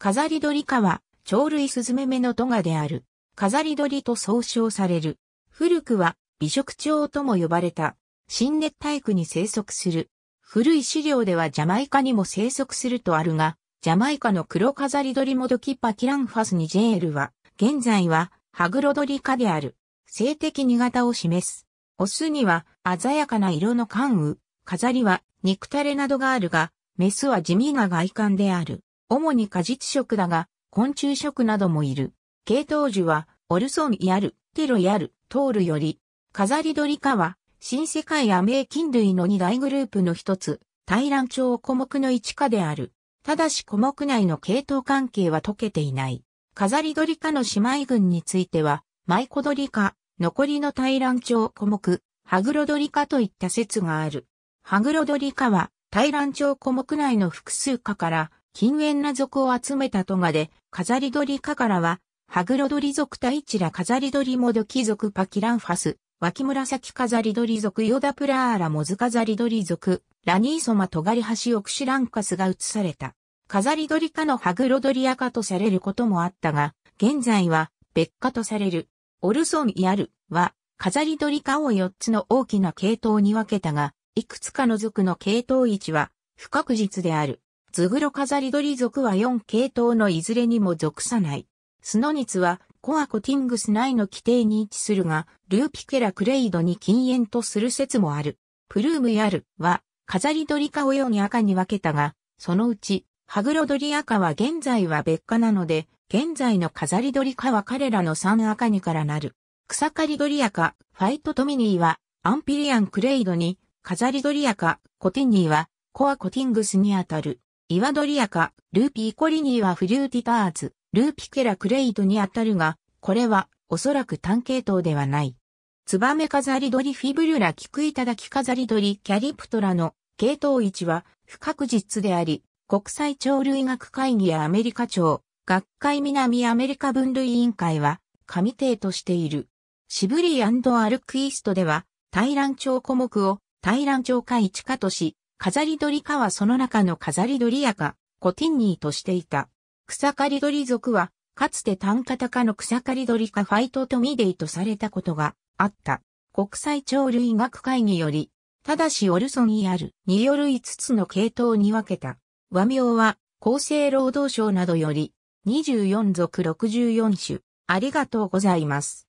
飾り鳥科は、鳥類スズメメのトガである。飾り鳥と総称される。古くは、美食鳥とも呼ばれた。新熱帯区に生息する。古い資料ではジャマイカにも生息するとあるが、ジャマイカの黒飾り鳥もどきパキランファスニジェールは、現在は、ハグロドリ科である。性的苦型を示す。オスには、鮮やかな色の関羽、飾りは、肉垂れなどがあるが、メスは地味な外観である。主に果実食だが、昆虫食などもいる。系統樹は、オルソンヤル、テロヤル、トールより、飾り鳥科は、新世界アーキ菌類の二大グループの一つ、大乱鳥古木の一科である。ただし古木内の系統関係は解けていない。飾り鳥科の姉妹群については、マイコドリ科、残りの大乱鳥古木、ハグロドリ科といった説がある。ハグロドリ科は、大乱鳥古木内の複数科から、禁煙な族を集めたトガで、飾り鳥家からは、ハグロドリ族タイチラ飾り鳥モドキ族パキランファス、脇紫飾り鳥族ヨダプラーラモズ飾り鳥族、ラニーソマトガリハシオクシランカスが移された。飾り鳥家のハグロドリア家とされることもあったが、現在は別家とされる。オルソン・イアルは、飾り鳥家を4つの大きな系統に分けたが、いくつかの族の系統位置は不確実である。ズグロ飾り鳥族は4系統のいずれにも属さない。スノニツはコアコティングス内の規定に位置するが、ルーピケラクレイドに禁煙とする説もある。プルームヤルは飾り鳥かおよに赤に分けたが、そのうち、ハグロドリアカは現在は別科なので、現在の飾り鳥かは彼らの三赤にからなる。草刈り鳥カ、ファイトトミニーは、アンピリアンクレイドに、飾り鳥カ、コティニーは、コアコティングスにあたる。イワドリアカ、ルーピーコリニーはフリューティターズ、ルーピケラクレイドにあたるが、これはおそらく単系統ではない。ツバメ飾り鳥フィブリュラキクイタダキ飾り鳥キャリプトラの系統位置は不確実であり、国際鳥類学会議やアメリカ庁、学会南アメリカ分類委員会は、神帝としている。シブリアルクイストでは、大乱鳥古目を大蘭鳥海一かとし、飾り鳥かはその中の飾り鳥やか、コティンニーとしていた。草刈り鳥族は、かつて単型高の草刈り鳥かファイトトミデイとされたことがあった。国際鳥類学会により、ただしオルソンにあるによる5つの系統に分けた。和名は、厚生労働省などより、24属64種。ありがとうございます。